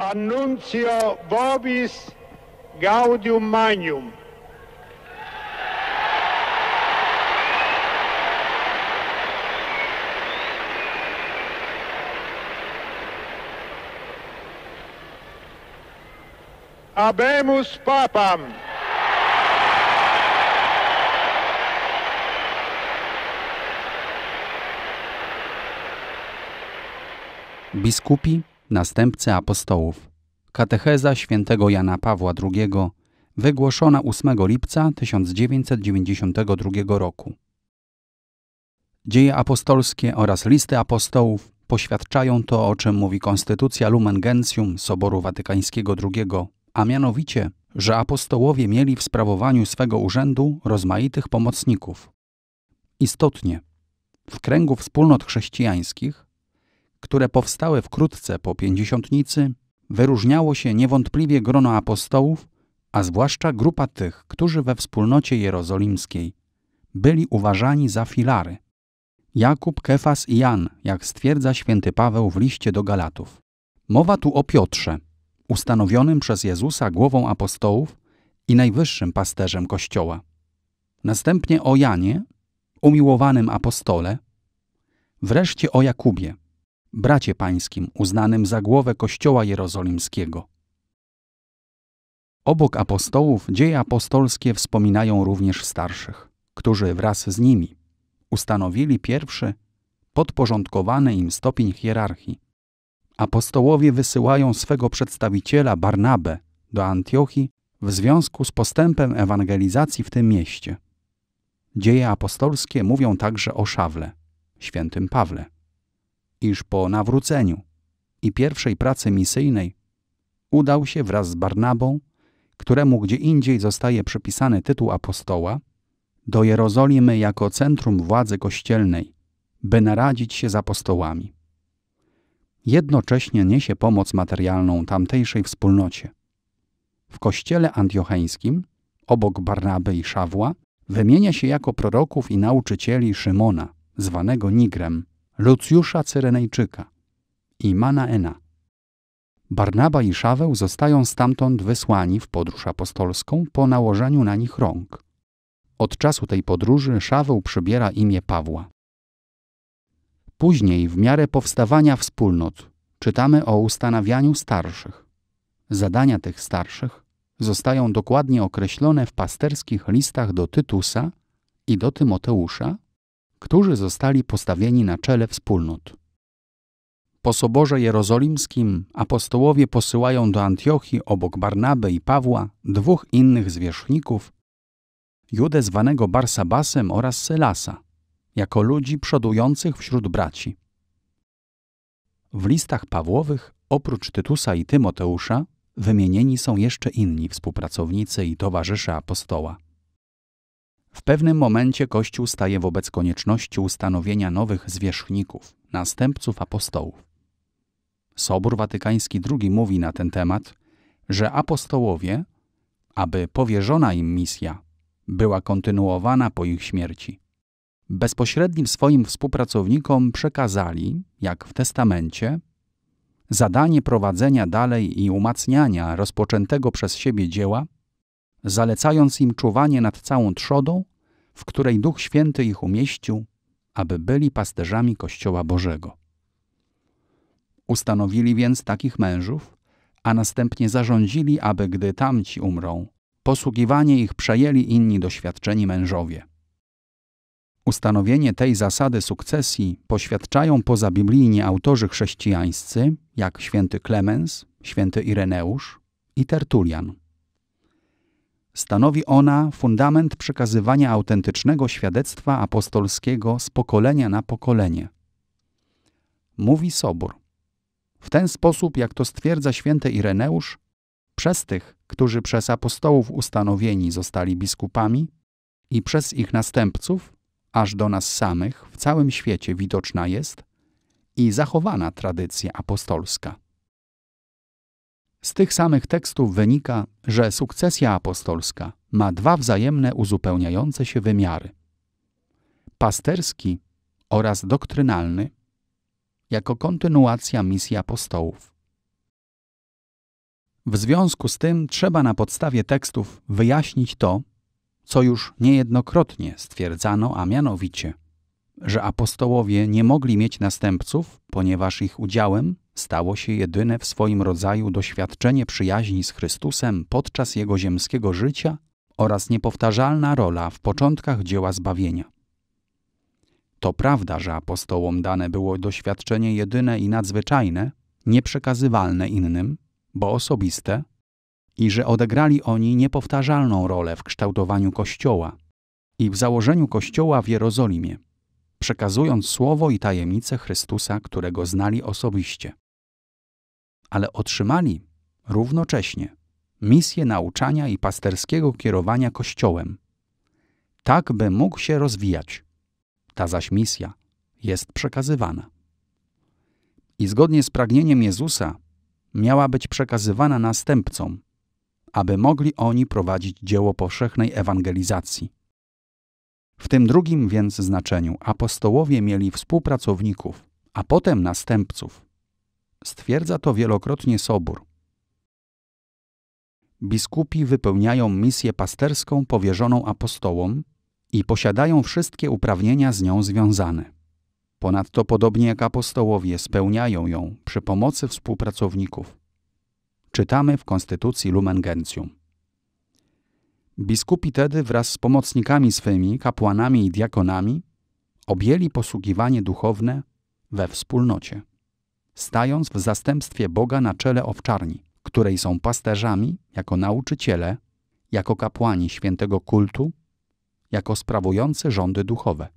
Annuncio Vobis Gaudium Magnum. Habemus Papam. Biskupi następcy apostołów. Katecheza świętego Jana Pawła II, wygłoszona 8 lipca 1992 roku. Dzieje apostolskie oraz listy apostołów poświadczają to, o czym mówi Konstytucja Lumen Gentium Soboru Watykańskiego II, a mianowicie, że apostołowie mieli w sprawowaniu swego urzędu rozmaitych pomocników. Istotnie, w kręgu wspólnot chrześcijańskich które powstały wkrótce po pięćdziesiątnicy, wyróżniało się niewątpliwie grono apostołów, a zwłaszcza grupa tych, którzy we wspólnocie jerozolimskiej byli uważani za filary. Jakub, Kefas i Jan, jak stwierdza święty Paweł w liście do Galatów. Mowa tu o Piotrze, ustanowionym przez Jezusa głową apostołów i najwyższym pasterzem Kościoła. Następnie o Janie, umiłowanym apostole, wreszcie o Jakubie, bracie pańskim, uznanym za głowę Kościoła Jerozolimskiego. Obok apostołów dzieje apostolskie wspominają również starszych, którzy wraz z nimi ustanowili pierwszy, podporządkowany im stopień hierarchii. Apostołowie wysyłają swego przedstawiciela Barnabę do Antiochii w związku z postępem ewangelizacji w tym mieście. Dzieje apostolskie mówią także o Szawle, świętym Pawle iż po nawróceniu i pierwszej pracy misyjnej udał się wraz z Barnabą, któremu gdzie indziej zostaje przypisany tytuł apostoła, do Jerozolimy jako centrum władzy kościelnej, by naradzić się z apostołami. Jednocześnie niesie pomoc materialną tamtejszej wspólnocie. W kościele antiocheńskim, obok Barnaby i Szawła, wymienia się jako proroków i nauczycieli Szymona, zwanego Nigrem, Lucjusza Cyrenejczyka i Manaena. Barnaba i Szaweł zostają stamtąd wysłani w podróż apostolską po nałożeniu na nich rąk. Od czasu tej podróży Szaweł przybiera imię Pawła. Później, w miarę powstawania wspólnot, czytamy o ustanawianiu starszych. Zadania tych starszych zostają dokładnie określone w pasterskich listach do Tytusa i do Tymoteusza którzy zostali postawieni na czele wspólnot. Po soborze jerozolimskim apostołowie posyłają do Antiochii obok Barnaby i Pawła dwóch innych zwierzchników, Judę zwanego Barsabasem oraz Sylasa, jako ludzi przodujących wśród braci. W listach Pawłowych, oprócz Tytusa i Tymoteusza, wymienieni są jeszcze inni współpracownicy i towarzysze apostoła. W pewnym momencie Kościół staje wobec konieczności ustanowienia nowych zwierzchników, następców apostołów. Sobór Watykański II mówi na ten temat, że apostołowie, aby powierzona im misja była kontynuowana po ich śmierci, bezpośrednim swoim współpracownikom przekazali, jak w testamencie, zadanie prowadzenia dalej i umacniania rozpoczętego przez siebie dzieła zalecając im czuwanie nad całą trzodą, w której Duch Święty ich umieścił, aby byli pasterzami Kościoła Bożego. Ustanowili więc takich mężów, a następnie zarządzili, aby gdy tamci umrą, posługiwanie ich przejęli inni doświadczeni mężowie. Ustanowienie tej zasady sukcesji poświadczają pozabiblijni autorzy chrześcijańscy, jak święty Klemens, święty Ireneusz i Tertulian. Stanowi ona fundament przekazywania autentycznego świadectwa apostolskiego z pokolenia na pokolenie. Mówi Sobór. W ten sposób, jak to stwierdza święty Ireneusz, przez tych, którzy przez apostołów ustanowieni zostali biskupami i przez ich następców, aż do nas samych w całym świecie widoczna jest i zachowana tradycja apostolska. Z tych samych tekstów wynika, że sukcesja apostolska ma dwa wzajemne uzupełniające się wymiary: pasterski oraz doktrynalny, jako kontynuacja misji apostołów. W związku z tym trzeba na podstawie tekstów wyjaśnić to, co już niejednokrotnie stwierdzano, a mianowicie, że apostołowie nie mogli mieć następców, ponieważ ich udziałem stało się jedyne w swoim rodzaju doświadczenie przyjaźni z Chrystusem podczas jego ziemskiego życia oraz niepowtarzalna rola w początkach dzieła zbawienia. To prawda, że apostołom dane było doświadczenie jedyne i nadzwyczajne, nieprzekazywalne innym, bo osobiste, i że odegrali oni niepowtarzalną rolę w kształtowaniu Kościoła i w założeniu Kościoła w Jerozolimie, przekazując słowo i tajemnice Chrystusa, którego znali osobiście ale otrzymali równocześnie misję nauczania i pasterskiego kierowania Kościołem, tak by mógł się rozwijać. Ta zaś misja jest przekazywana. I zgodnie z pragnieniem Jezusa miała być przekazywana następcom, aby mogli oni prowadzić dzieło powszechnej ewangelizacji. W tym drugim więc znaczeniu apostołowie mieli współpracowników, a potem następców, Stwierdza to wielokrotnie Sobór. Biskupi wypełniają misję pasterską powierzoną apostołom i posiadają wszystkie uprawnienia z nią związane. Ponadto, podobnie jak apostołowie, spełniają ją przy pomocy współpracowników. Czytamy w Konstytucji Lumen Gentium. Biskupi tedy wraz z pomocnikami swymi, kapłanami i diakonami objęli posługiwanie duchowne we wspólnocie stając w zastępstwie Boga na czele owczarni, której są pasterzami jako nauczyciele, jako kapłani świętego kultu, jako sprawujący rządy duchowe.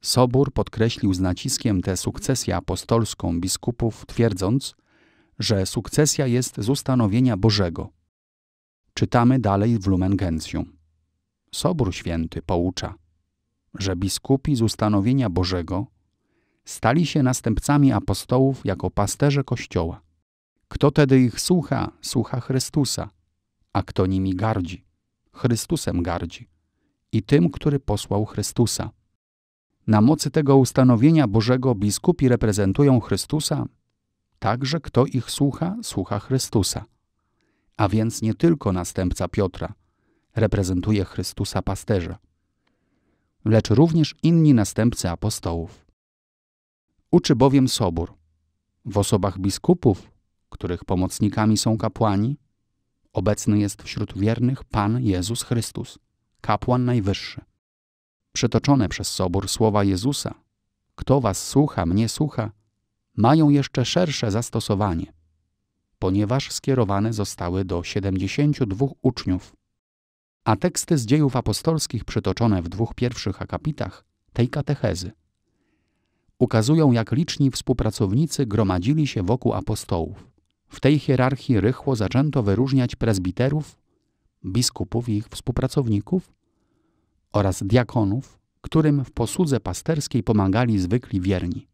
Sobór podkreślił z naciskiem tę sukcesję apostolską biskupów, twierdząc, że sukcesja jest z ustanowienia Bożego. Czytamy dalej w Lumen Gentium. Sobór Święty poucza, że biskupi z ustanowienia Bożego stali się następcami apostołów jako pasterze Kościoła. Kto tedy ich słucha, słucha Chrystusa, a kto nimi gardzi, Chrystusem gardzi i tym, który posłał Chrystusa. Na mocy tego ustanowienia Bożego biskupi reprezentują Chrystusa, także kto ich słucha, słucha Chrystusa. A więc nie tylko następca Piotra reprezentuje Chrystusa pasterza, lecz również inni następcy apostołów. Uczy bowiem Sobór. W osobach biskupów, których pomocnikami są kapłani, obecny jest wśród wiernych Pan Jezus Chrystus, kapłan najwyższy. Przytoczone przez Sobór słowa Jezusa, kto was słucha, mnie słucha, mają jeszcze szersze zastosowanie, ponieważ skierowane zostały do 72 uczniów. A teksty z dziejów apostolskich przytoczone w dwóch pierwszych akapitach tej katechezy ukazują, jak liczni współpracownicy gromadzili się wokół apostołów. W tej hierarchii rychło zaczęto wyróżniać prezbiterów, biskupów i ich współpracowników oraz diakonów, którym w posłudze pasterskiej pomagali zwykli wierni.